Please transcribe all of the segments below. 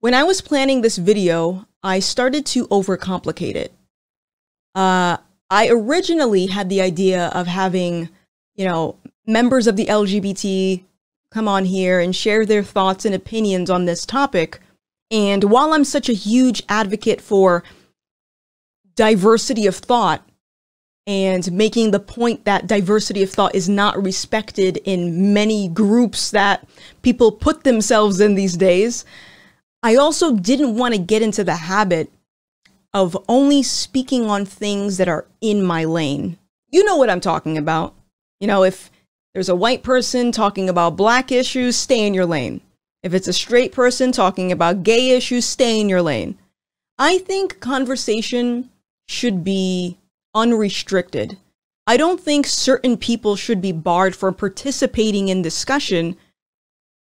When I was planning this video, I started to overcomplicate it. Uh, I originally had the idea of having, you know, members of the LGBT come on here and share their thoughts and opinions on this topic. And while I'm such a huge advocate for diversity of thought and making the point that diversity of thought is not respected in many groups that people put themselves in these days, I also didn't want to get into the habit of only speaking on things that are in my lane. You know what I'm talking about. You know, if there's a white person talking about black issues, stay in your lane. If it's a straight person talking about gay issues, stay in your lane. I think conversation should be unrestricted. I don't think certain people should be barred from participating in discussion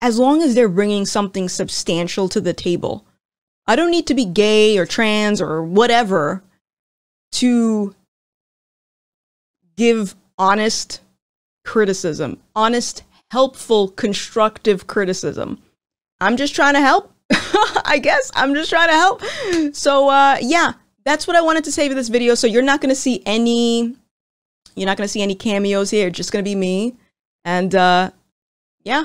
as long as they're bringing something substantial to the table. I don't need to be gay or trans or whatever to give honest criticism, honest, helpful, constructive criticism. I'm just trying to help. I guess I'm just trying to help. So, uh, yeah, that's what I wanted to say for this video. So you're not going to see any, you're not going to see any cameos here. It's just going to be me. And, uh, yeah.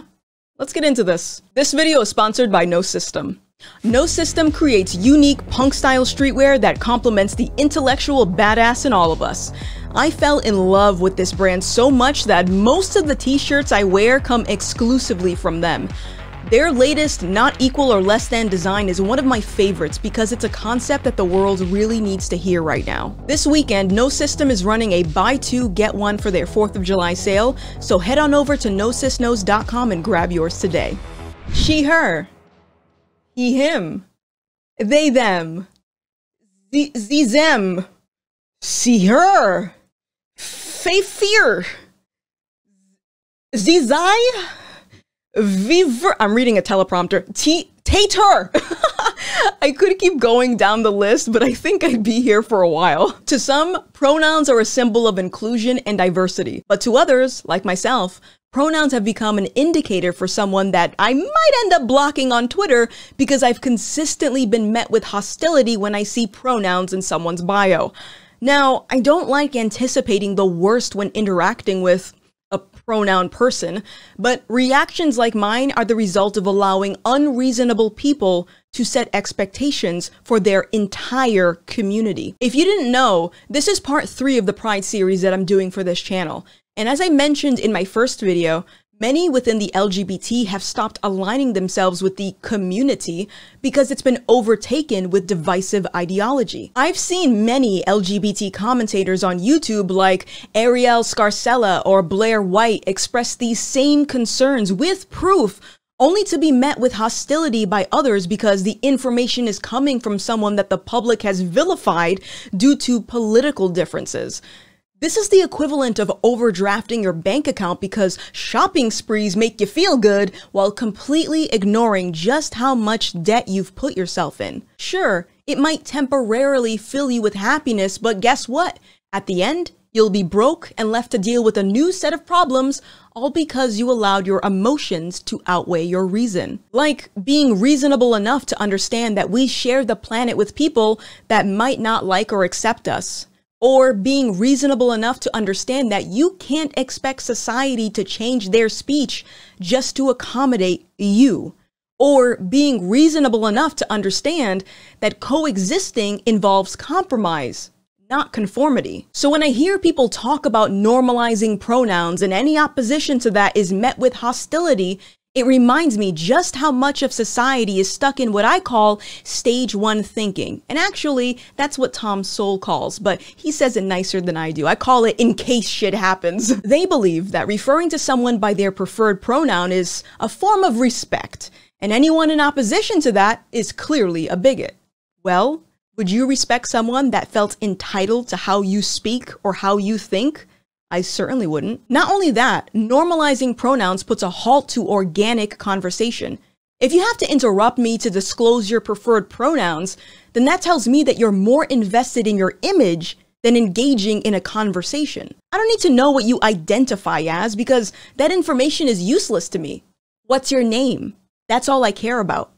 Let's get into this. This video is sponsored by No System. No System creates unique punk style streetwear that complements the intellectual badass in all of us. I fell in love with this brand so much that most of the t-shirts I wear come exclusively from them. Their latest not equal or less than design is one of my favorites because it's a concept that the world really needs to hear right now. This weekend, No System is running a buy two, get one for their 4th of July sale, so head on over to nosysnos.com and grab yours today. She, her. He, him. They, them. Z, z them. See her. Faith, fear. zai. Vivre. I'm reading a teleprompter. T- Tater. I could keep going down the list, but I think I'd be here for a while. To some, pronouns are a symbol of inclusion and diversity. But to others, like myself, pronouns have become an indicator for someone that I might end up blocking on Twitter because I've consistently been met with hostility when I see pronouns in someone's bio. Now, I don't like anticipating the worst when interacting with pronoun person, but reactions like mine are the result of allowing unreasonable people to set expectations for their entire community. If you didn't know, this is part three of the Pride series that I'm doing for this channel. And as I mentioned in my first video, Many within the LGBT have stopped aligning themselves with the community because it's been overtaken with divisive ideology. I've seen many LGBT commentators on YouTube like Ariel Scarsella or Blair White express these same concerns with proof only to be met with hostility by others because the information is coming from someone that the public has vilified due to political differences. This is the equivalent of overdrafting your bank account because shopping sprees make you feel good while completely ignoring just how much debt you've put yourself in. Sure, it might temporarily fill you with happiness, but guess what? At the end, you'll be broke and left to deal with a new set of problems, all because you allowed your emotions to outweigh your reason. Like being reasonable enough to understand that we share the planet with people that might not like or accept us or being reasonable enough to understand that you can't expect society to change their speech just to accommodate you, or being reasonable enough to understand that coexisting involves compromise, not conformity. So when I hear people talk about normalizing pronouns and any opposition to that is met with hostility it reminds me just how much of society is stuck in what I call stage one thinking. And actually, that's what Tom Soul calls, but he says it nicer than I do. I call it in case shit happens. They believe that referring to someone by their preferred pronoun is a form of respect, and anyone in opposition to that is clearly a bigot. Well, would you respect someone that felt entitled to how you speak or how you think? I certainly wouldn't. Not only that, normalizing pronouns puts a halt to organic conversation. If you have to interrupt me to disclose your preferred pronouns, then that tells me that you're more invested in your image than engaging in a conversation. I don't need to know what you identify as because that information is useless to me. What's your name? That's all I care about.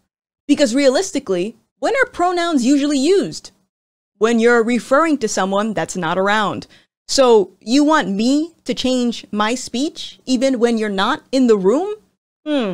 Because realistically, when are pronouns usually used? When you're referring to someone that's not around, so you want me to change my speech even when you're not in the room? Hmm.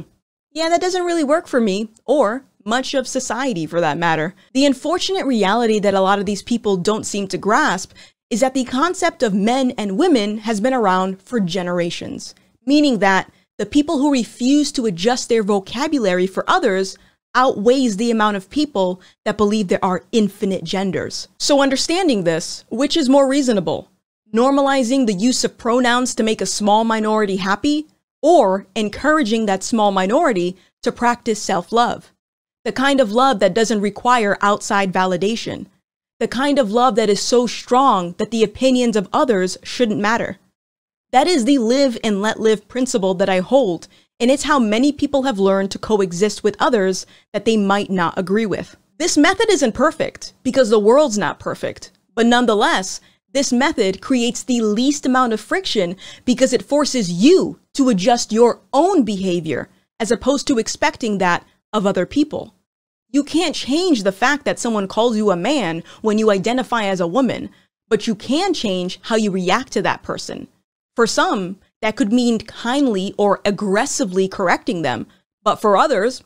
Yeah, that doesn't really work for me, or much of society for that matter. The unfortunate reality that a lot of these people don't seem to grasp is that the concept of men and women has been around for generations, meaning that the people who refuse to adjust their vocabulary for others outweighs the amount of people that believe there are infinite genders. So understanding this, which is more reasonable, normalizing the use of pronouns to make a small minority happy, or encouraging that small minority to practice self love. The kind of love that doesn't require outside validation. The kind of love that is so strong that the opinions of others shouldn't matter. That is the live and let live principle that I hold, and it's how many people have learned to coexist with others that they might not agree with. This method isn't perfect because the world's not perfect, but nonetheless, this method creates the least amount of friction because it forces you to adjust your own behavior as opposed to expecting that of other people. You can't change the fact that someone calls you a man when you identify as a woman, but you can change how you react to that person. For some, that could mean kindly or aggressively correcting them, but for others,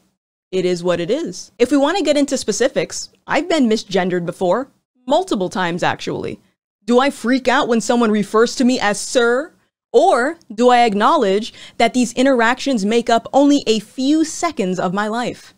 it is what it is. If we want to get into specifics, I've been misgendered before, multiple times actually. Do I freak out when someone refers to me as sir? Or do I acknowledge that these interactions make up only a few seconds of my life?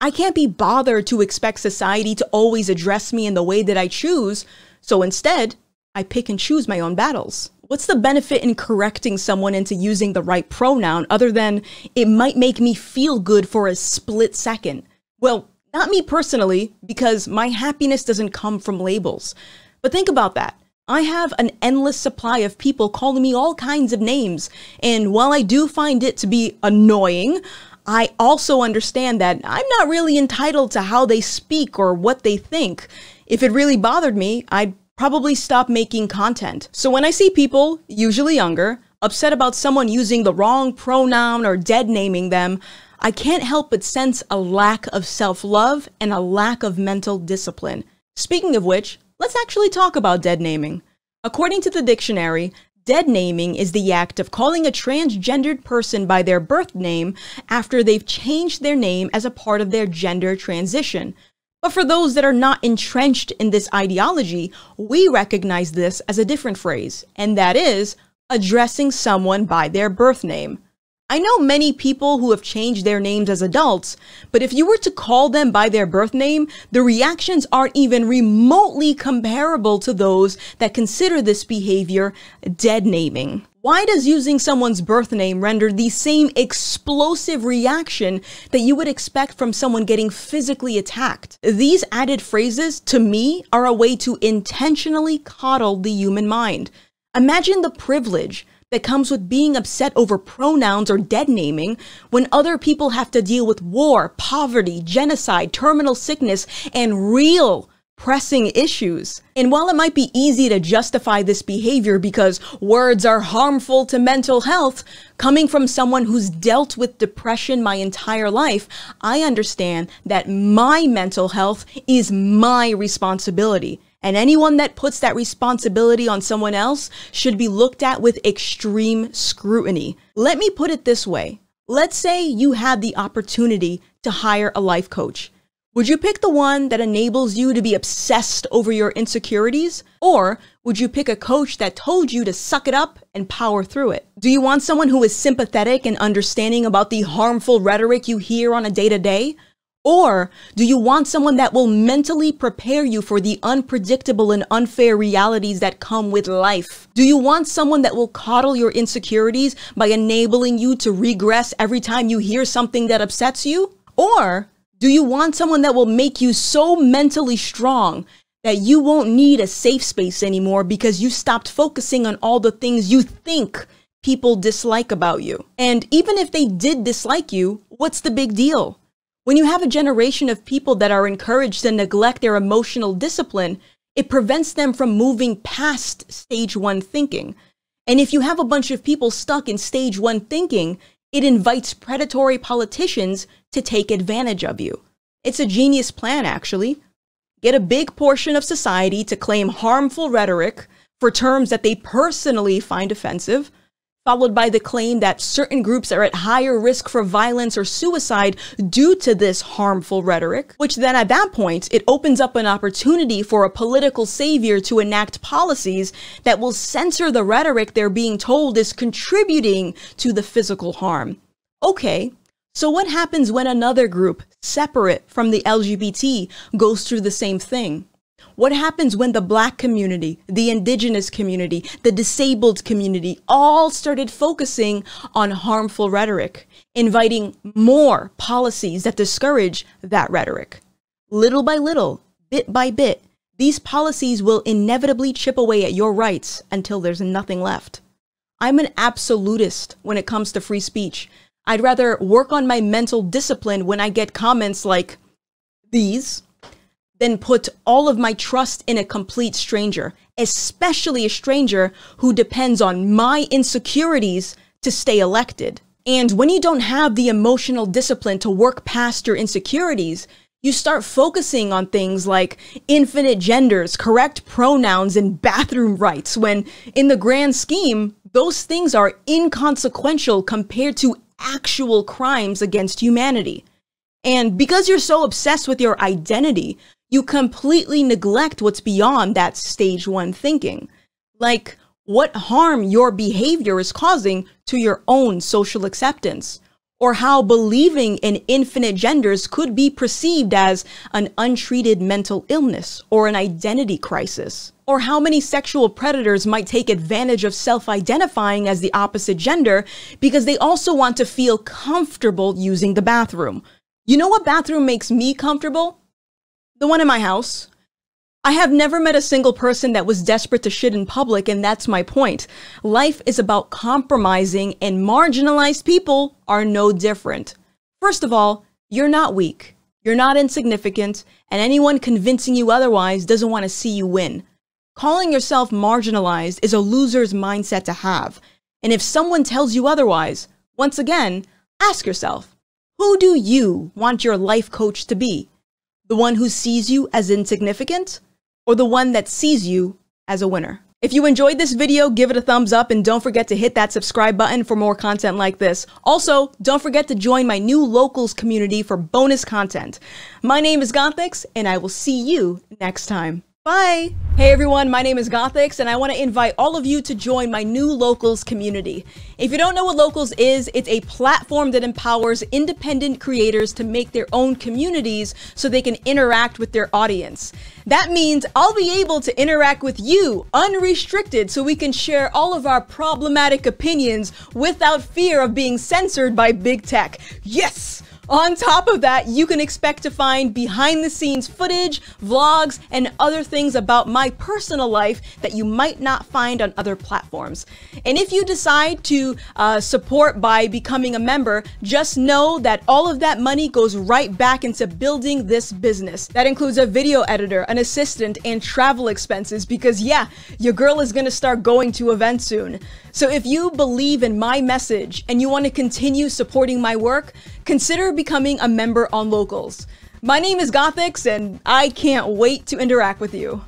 I can't be bothered to expect society to always address me in the way that I choose, so instead, I pick and choose my own battles. What's the benefit in correcting someone into using the right pronoun other than it might make me feel good for a split second? Well, not me personally, because my happiness doesn't come from labels. But think about that. I have an endless supply of people calling me all kinds of names. And while I do find it to be annoying, I also understand that I'm not really entitled to how they speak or what they think. If it really bothered me, I'd probably stop making content. So when I see people, usually younger, upset about someone using the wrong pronoun or dead naming them, I can't help but sense a lack of self love and a lack of mental discipline. Speaking of which, Let's actually talk about dead naming. According to the dictionary, dead naming is the act of calling a transgendered person by their birth name after they've changed their name as a part of their gender transition. But for those that are not entrenched in this ideology, we recognize this as a different phrase, and that is addressing someone by their birth name. I know many people who have changed their names as adults, but if you were to call them by their birth name, the reactions aren't even remotely comparable to those that consider this behavior dead naming. Why does using someone's birth name render the same explosive reaction that you would expect from someone getting physically attacked? These added phrases, to me, are a way to intentionally coddle the human mind. Imagine the privilege that comes with being upset over pronouns or dead naming when other people have to deal with war, poverty, genocide, terminal sickness, and real pressing issues. And while it might be easy to justify this behavior because words are harmful to mental health, coming from someone who's dealt with depression my entire life, I understand that my mental health is my responsibility. And anyone that puts that responsibility on someone else should be looked at with extreme scrutiny. Let me put it this way. Let's say you had the opportunity to hire a life coach. Would you pick the one that enables you to be obsessed over your insecurities? Or would you pick a coach that told you to suck it up and power through it? Do you want someone who is sympathetic and understanding about the harmful rhetoric you hear on a day to day? Or do you want someone that will mentally prepare you for the unpredictable and unfair realities that come with life? Do you want someone that will coddle your insecurities by enabling you to regress every time you hear something that upsets you? Or do you want someone that will make you so mentally strong that you won't need a safe space anymore because you stopped focusing on all the things you think people dislike about you? And even if they did dislike you, what's the big deal? When you have a generation of people that are encouraged to neglect their emotional discipline, it prevents them from moving past stage one thinking. And if you have a bunch of people stuck in stage one thinking, it invites predatory politicians to take advantage of you. It's a genius plan, actually. Get a big portion of society to claim harmful rhetoric for terms that they personally find offensive followed by the claim that certain groups are at higher risk for violence or suicide due to this harmful rhetoric, which then at that point, it opens up an opportunity for a political savior to enact policies that will censor the rhetoric they're being told is contributing to the physical harm. Okay, so what happens when another group, separate from the LGBT, goes through the same thing? What happens when the black community, the indigenous community, the disabled community all started focusing on harmful rhetoric, inviting more policies that discourage that rhetoric? Little by little, bit by bit, these policies will inevitably chip away at your rights until there's nothing left. I'm an absolutist when it comes to free speech. I'd rather work on my mental discipline when I get comments like these than put all of my trust in a complete stranger, especially a stranger who depends on my insecurities to stay elected. And when you don't have the emotional discipline to work past your insecurities, you start focusing on things like infinite genders, correct pronouns, and bathroom rights, when in the grand scheme, those things are inconsequential compared to actual crimes against humanity. And because you're so obsessed with your identity, you completely neglect what's beyond that stage one thinking. Like what harm your behavior is causing to your own social acceptance, or how believing in infinite genders could be perceived as an untreated mental illness or an identity crisis, or how many sexual predators might take advantage of self identifying as the opposite gender because they also want to feel comfortable using the bathroom. You know what bathroom makes me comfortable? the one in my house. I have never met a single person that was desperate to shit in public, and that's my point. Life is about compromising, and marginalized people are no different. First of all, you're not weak, you're not insignificant, and anyone convincing you otherwise doesn't want to see you win. Calling yourself marginalized is a loser's mindset to have. And if someone tells you otherwise, once again, ask yourself who do you want your life coach to be? The one who sees you as insignificant or the one that sees you as a winner? If you enjoyed this video, give it a thumbs up and don't forget to hit that subscribe button for more content like this. Also, don't forget to join my new locals community for bonus content. My name is Gothix and I will see you next time. Bye. Hey everyone, my name is Gothix, and I want to invite all of you to join my new Locals community. If you don't know what Locals is, it's a platform that empowers independent creators to make their own communities so they can interact with their audience. That means I'll be able to interact with you unrestricted so we can share all of our problematic opinions without fear of being censored by big tech. Yes! On top of that, you can expect to find behind the scenes footage, vlogs, and other things about my personal life that you might not find on other platforms. And if you decide to uh, support by becoming a member, just know that all of that money goes right back into building this business. That includes a video editor, an assistant, and travel expenses because, yeah, your girl is gonna start going to events soon. So if you believe in my message and you wanna continue supporting my work, consider becoming a member on Locals. My name is Gothix, and I can't wait to interact with you.